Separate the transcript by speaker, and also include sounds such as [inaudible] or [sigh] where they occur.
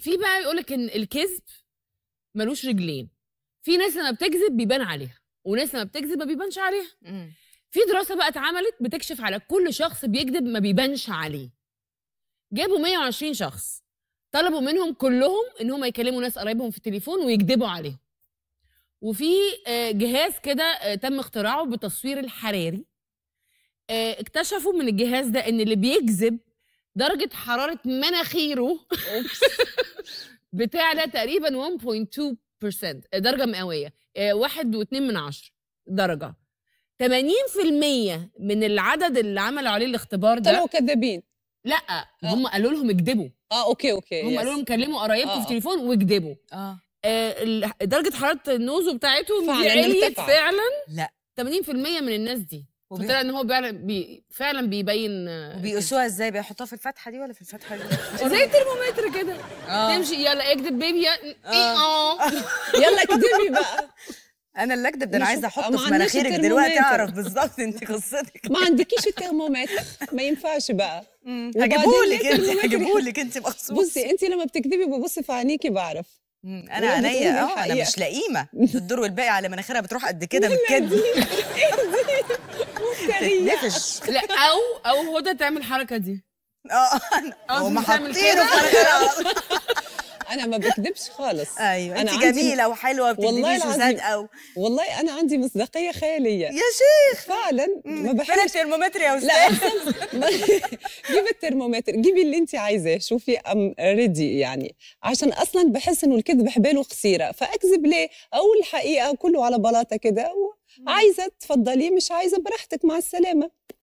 Speaker 1: في بقى يقول لك ان الكذب ملوش رجلين في ناس لما بتكذب بيبان عليها وناس لما بتكذب ما بيبانش عليها في دراسه بقى اتعملت بتكشف على كل شخص بيكذب ما بيبانش عليه جابوا 120 شخص طلبوا منهم كلهم ان هم يكلموا ناس قرايبهم في التليفون ويكذبوا عليهم وفي آه، جهاز كده آه، تم اختراعه بالتصوير الحراري آه، اكتشفوا من الجهاز ده ان اللي بيكذب درجه حراره مناخيره [laughs] بتعلى تقريبا 1.2% درجه مئويه آه، واحد واتنين من عشر درجه 80% من العدد اللي عملوا عليه الاختبار ده طلعوا كذابين لا آه. هم قالوا لهم اكذبوا اه اوكي اوكي هم قالوا لهم كلموا قرايبكم آه. في آه. تليفون واكذبوا اه درجه حراره النوزو بتاعتهم فعلا فعلا لا 80% من الناس دي وطلع ان هو بي... فعلا بيبين آه، وبيقيسوها ازاي بيحطوها في الفتحه دي ولا في الفتحه دي [laughs] زي الترمومتر كده آه. تمشي يلا اكذب بيبي اه, إيه، آه. [laughs] يلا اكذبي بقى انا اللي اكذب ده انا عايزه احطه في مناخيرك دلوقتي اعرف
Speaker 2: بالظبط انت [laughs] قصتك ما عندكيش الترمومتر ما ينفعش بقى هجيبهولك انت هجيبهولك انت مخصوص بصي انت لما بتكذبي ببص في عينيكي بعرف انا عينيا اه انا مش لئيمه الدور والباقي على مناخيرها بتروح قد كده من تتنفش لا او
Speaker 1: او هدى تعمل الحركه
Speaker 2: دي اه
Speaker 1: انا هم حاطينه في
Speaker 2: الحركه انا ما بكذبش خالص ايوه أنا انت جميله عندي... وحلوه وبتكذبيش وصادقه أو... والله انا عندي مصداقيه خياليه يا شيخ فعلا ما بحبش فين الترمومتر يا استاذ لا [laughs] جيبي الترمومتر جيبي اللي انت عايزاه شوفي ام ريدي يعني عشان اصلا بحس انه الكذب حباله قصيره فاكذب ليه اقول الحقيقه كله على بلاطه كده عايزه تفضلي مش عايزه براحتك مع السلامه